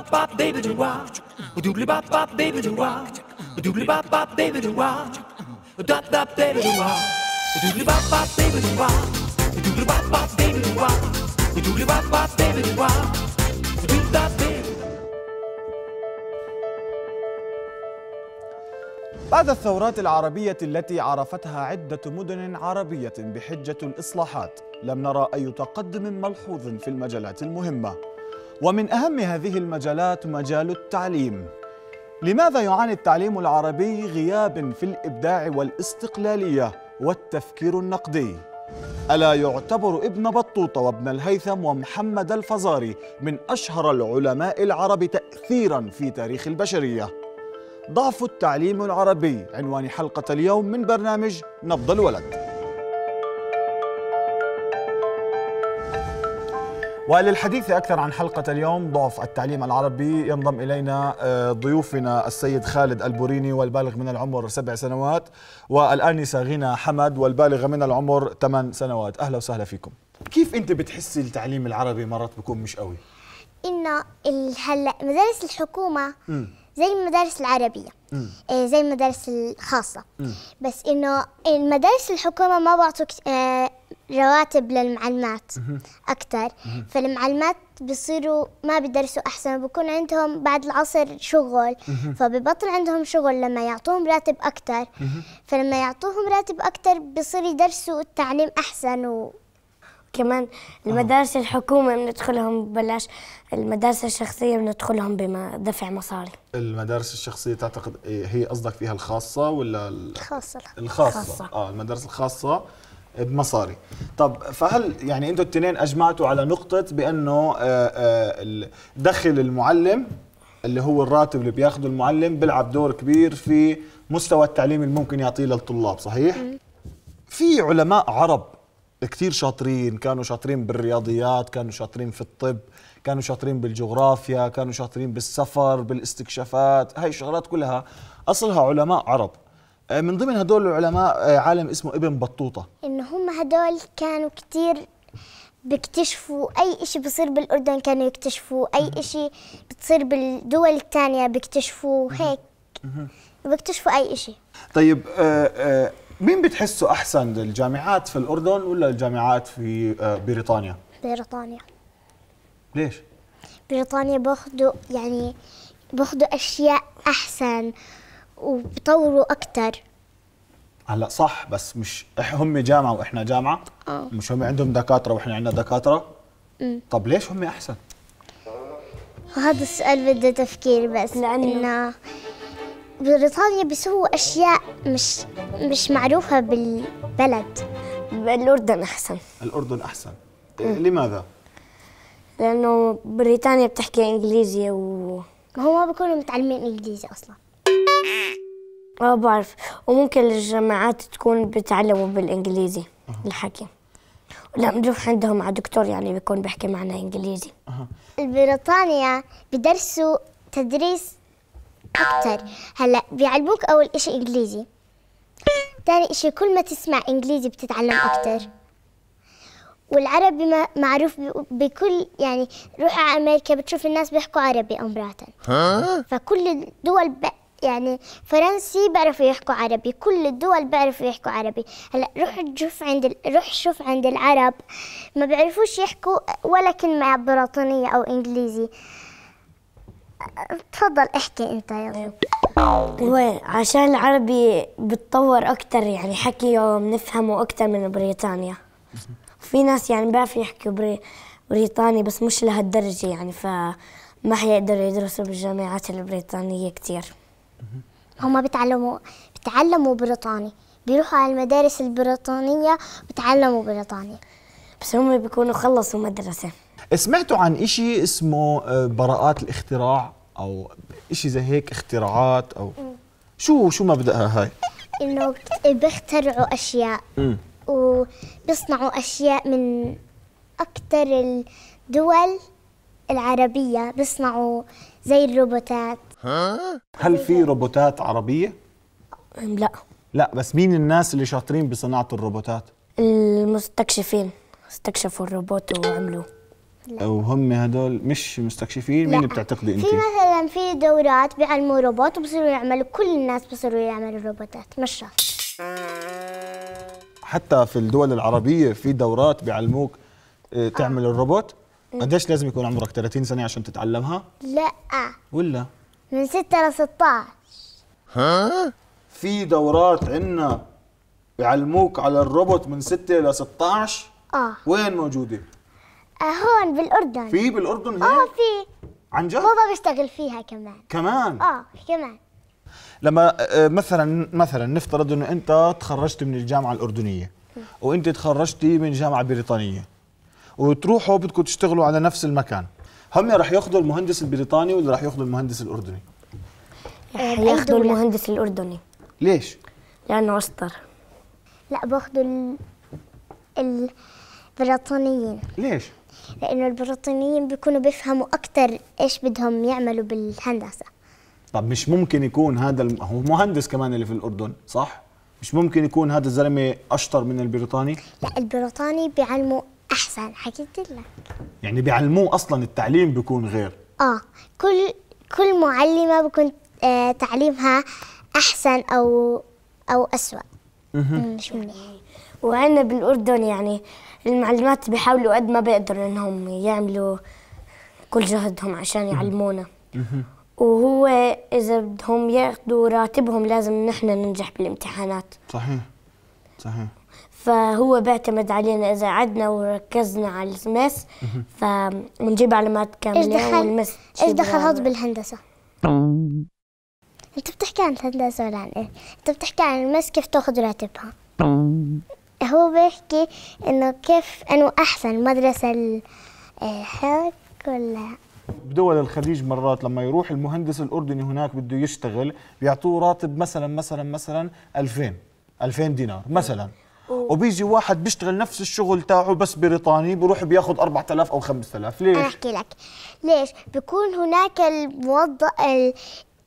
bop bop baby do rock doodly bop bop baby do rock doodly bop bop baby do rock dop dop baby do rock doodly bop bop baby do rock doodly bop bop baby do rock doodly bop bop baby do rock doodly bop baby بعد الثورات العربية التي عرفتها عدة مدن عربية بحجة الإصلاحات لم نرى أي تقدم ملحوظ في المجالات المهمة ومن أهم هذه المجالات مجال التعليم لماذا يعاني التعليم العربي غياب في الإبداع والاستقلالية والتفكير النقدي؟ ألا يعتبر ابن بطوطة وابن الهيثم ومحمد الفزاري من أشهر العلماء العرب تأثيراً في تاريخ البشرية ضعف التعليم العربي عنوان حلقة اليوم من برنامج نبض الولد وللحديث أكثر عن حلقة اليوم ضعف التعليم العربي ينضم إلينا آه، ضيوفنا السيد خالد البوريني والبالغ من العمر سبع سنوات والآنسة غنى حمد والبالغة من العمر ثمان سنوات أهلا وسهلا فيكم كيف أنت بتحسي التعليم العربي مرات بكون مش قوي؟ إنه هلا مدارس الحكومة زي المدارس العربية آه، زي المدارس الخاصة بس إنه المدارس الحكومة ما بعطوا آه، رواتب للمعلمات أكثر فالمعلمات بيصيروا ما بيدرسوا أحسن بكون عندهم بعد العصر شغل فببطل عندهم شغل لما يعطوهم راتب أكثر فلما يعطوهم راتب أكثر بيصير يدرسوا التعليم أحسن و... كمان المدارس الحكومة بندخلهم ببلاش المدارس الشخصية بندخلهم بدفع مصاري المدارس الشخصية تعتقد إيه، هي قصدك فيها الخاصة ولا الخاصة الخاصة, الخاصة. اه المدارس الخاصة بمصاري طب فهل يعني انتم الاثنين اجمعتوا على نقطه بانه آه، آه، دخل المعلم اللي هو الراتب اللي بياخذه المعلم بيلعب دور كبير في مستوى التعليم اللي ممكن يعطيه للطلاب صحيح في علماء عرب كثير شاطرين كانوا شاطرين بالرياضيات كانوا شاطرين في الطب كانوا شاطرين بالجغرافيا كانوا شاطرين بالسفر بالاستكشافات هاي الشغلات كلها اصلها علماء عرب آه، من ضمن هدول العلماء آه، عالم اسمه ابن بطوطة إن هم هدول كانوا كتير بيكتشفوا أي إشي بصير بالأردن كانوا يكتشفوه أي إشي بتصير بالدول الثانية بيكتشفوه هيك بيكتشفوا أي إشي طيب آه، مين بتحسه أحسن الجامعات في الأردن ولا الجامعات في بريطانيا؟ بريطانيا ليش؟ بريطانيا باخذوا يعني باخذوا أشياء أحسن وبطوروا اكثر هلا صح بس مش هم جامعه واحنا جامعه أوه. مش هم عندهم دكاتره واحنا عندنا دكاتره مم. طب ليش هم احسن هذا السؤال بده تفكير بس لانه بريطانيا بيسووا اشياء مش مش معروفه بالبلد الاردن احسن الاردن احسن مم. لماذا لانه بريطانيا بتحكي انجليزي و هم ما بيكونوا متعلمين انجليزي اصلا اه بعرف وممكن الجامعات تكون بتعلموا بالانجليزي أه. الحكي لا بنروح عندهم مع دكتور يعني بيكون بيحكي معنا انجليزي أه. بريطانيا بدرسوا تدريس اكثر هلا بيعلموك اول شيء انجليزي ثاني شيء كل ما تسمع انجليزي بتتعلم اكثر والعربي معروف بكل يعني روح على امريكا بتشوف الناس بيحكوا عربي امراه فكل الدول يعني فرنسي بيعرفوا يحكوا عربي كل الدول بيعرفوا يحكوا عربي هلا روح شوف عند ال... روح شوف عند العرب ما بيعرفوش يحكوا ولا كلمة بريطانية أو إنجليزي تفضل احكي انت يلا طيب. هو عشان العربي بتطور اكثر يعني حكيه بنفهمه اكثر من بريطانيا في ناس يعني بيعرفوا يحكوا بري... بريطاني بس مش لهالدرجه يعني فما حيقدروا يدرسوا بالجامعات البريطانيه كثير هم بيتعلموا بيتعلموا بريطاني بيروحوا على المدارس البريطانية بتعلموا بريطاني بس هم بيكونوا خلصوا مدرسة سمعتوا عن إشي اسمه آه، براءات الاختراع أو إشي زي هيك اختراعات أو شو شو مبدأها هاي؟ إنه بيخترعوا أشياء وبيصنعوا أشياء من أكثر الدول العربية بيصنعوا زي الروبوتات ها؟ هل في روبوتات عربية؟ لا لا بس مين الناس اللي شاطرين بصناعة الروبوتات؟ المستكشفين استكشفوا الروبوت وعملوه وهم هدول مش مستكشفين مين بتعتقدي انت؟ في مثلا في دورات بيعلموا روبوت وبصيروا يعملوا كل الناس بصيروا يعملوا روبوتات مش شرط حتى في الدول العربية في دورات بيعلموك آه، تعمل الروبوت؟ قديش لازم يكون عمرك 30 سنه عشان تتعلمها لا ولا من 6 ل 16 ها في دورات عنا بيعلموك على الروبوت من 6 ل 16 اه وين موجوده آه، هون بالاردن في بالاردن هيك اه في عن جد بابا بيشتغل فيها كمان كمان اه كمان لما آه، مثلا مثلا نفترض انه انت تخرجت من الجامعه الاردنيه وانت تخرجتي من جامعه بريطانيه وتروحوا بدكم تشتغلوا على نفس المكان هم رح ياخذوا المهندس البريطاني ولا رح ياخذوا المهندس الاردني رح آه، ياخذوا المهندس الاردني ليش لانه اشطر لا باخذوا ال... البريطانيين ليش لانه البريطانيين بيكونوا بيفهموا اكثر ايش بدهم يعملوا بالهندسه طب مش ممكن يكون هذا الم... هو مهندس كمان اللي في الاردن صح مش ممكن يكون هذا الزلمه اشطر من البريطاني لا البريطاني بيعلموا احسن حكيت لك يعني بيعلموه اصلا التعليم بيكون غير اه كل كل معلمه بكون آه، تعليمها احسن او او اسوا مش منيح وعنا بالاردن يعني المعلمات بيحاولوا قد ما بيقدروا انهم يعملوا كل جهدهم عشان يعلمونا وهو اذا بدهم ياخذوا راتبهم لازم نحن ننجح بالامتحانات صحيح صحيح فهو بيعتمد علينا اذا قعدنا وركزنا على المس فبنجيب علامات كامله والماس ايش دخل هذا بالهندسه؟ انت بتحكي عن الهندسه ولا عن ايه؟ انت بتحكي عن المس كيف تاخذ راتبها هو بيحكي انه كيف انه احسن مدرسه الحق إيه، ولا بدول الخليج مرات لما يروح المهندس الاردني هناك بده يشتغل بيعطوه راتب مثلا مثلا مثلا 2000 2000 دينار مثلا وبيجي واحد بيشتغل نفس الشغل تاعه بس بريطاني بروح بياخذ 4000 او 5000 ليش؟ انا احكي لك ليش؟ بكون هناك الموظف ال...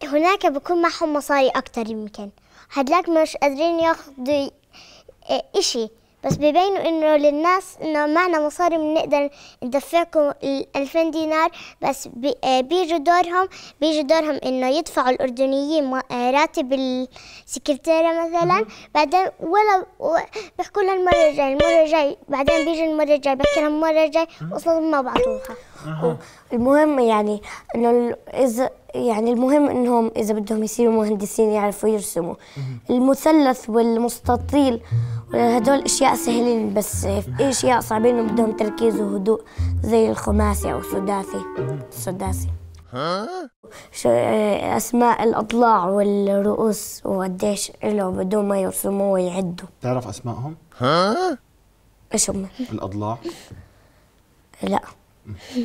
هناك بكون معهم مصاري اكثر يمكن هدلاك مش قادرين ياخذوا إشي بس بيبينوا انه للناس انه معنا مصاري بنقدر ندفعكم 2000 دينار بس آه، بيجوا دورهم بيجوا دورهم انه يدفعوا الاردنيين آه، راتب السكرتيره مثلا بعدين ولا بحكوا لها المره الجايه المره الجايه بعدين بيجي المره الجايه بحكي لها المره الجايه اصلا ما بعطوها المهم يعني انه اذا يعني المهم انهم اذا بدهم يصيروا مهندسين يعرفوا يرسموا المثلث والمستطيل هدول اشياء سهلين بس في اشياء صعبين وبدهم تركيز وهدوء زي الخماسي او السداسي السداسي ها؟ آه، اسماء الاضلاع والرؤوس وقديش له بدون ما يرسموا ويعدوا تعرف اسمائهم؟ ها؟ ايش هم؟ الاضلاع لا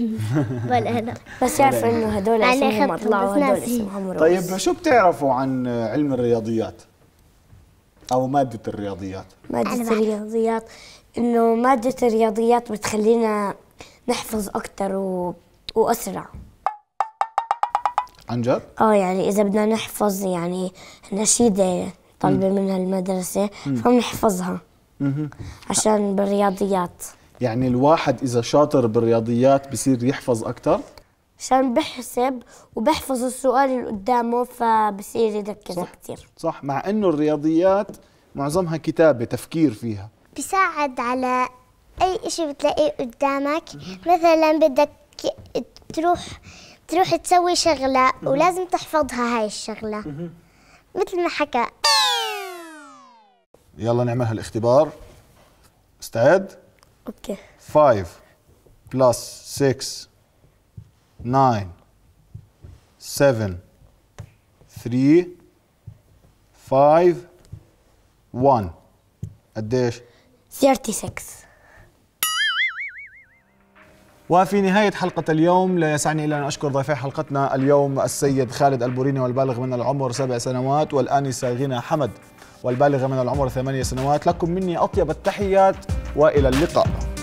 ولا انا بس يعرف انه هدول اسمهم اضلاع وهدول اسمهم رؤوس طيب شو بتعرفوا عن علم الرياضيات؟ او ماده الرياضيات ماده الرياضيات انه ماده الرياضيات بتخلينا نحفظ اكثر و... واسرع عن جد؟ اه يعني اذا بدنا نحفظ يعني نشيده طالبه منها المدرسه فبنحفظها عشان بالرياضيات يعني الواحد اذا شاطر بالرياضيات بصير يحفظ اكثر عشان بحسب وبحفظ السؤال اللي قدامه فبصير يركز صح كثير صح مع انه الرياضيات معظمها كتابه تفكير فيها بيساعد على اي شيء بتلاقيه قدامك مثلا بدك تروح تروح تسوي شغله ولازم تحفظها هاي الشغله مثل ما حكى يلا نعمل هالاختبار استعد اوكي 5 بلس 6 seven, three, five, one. قديش؟ 36 وفي نهاية حلقة اليوم لا يسعني إلا أن أشكر ضيفي حلقتنا اليوم السيد خالد البوريني والبالغ من العمر سبع سنوات والآنسة غنى حمد والبالغة من العمر ثمانية سنوات لكم مني أطيب التحيات وإلى اللقاء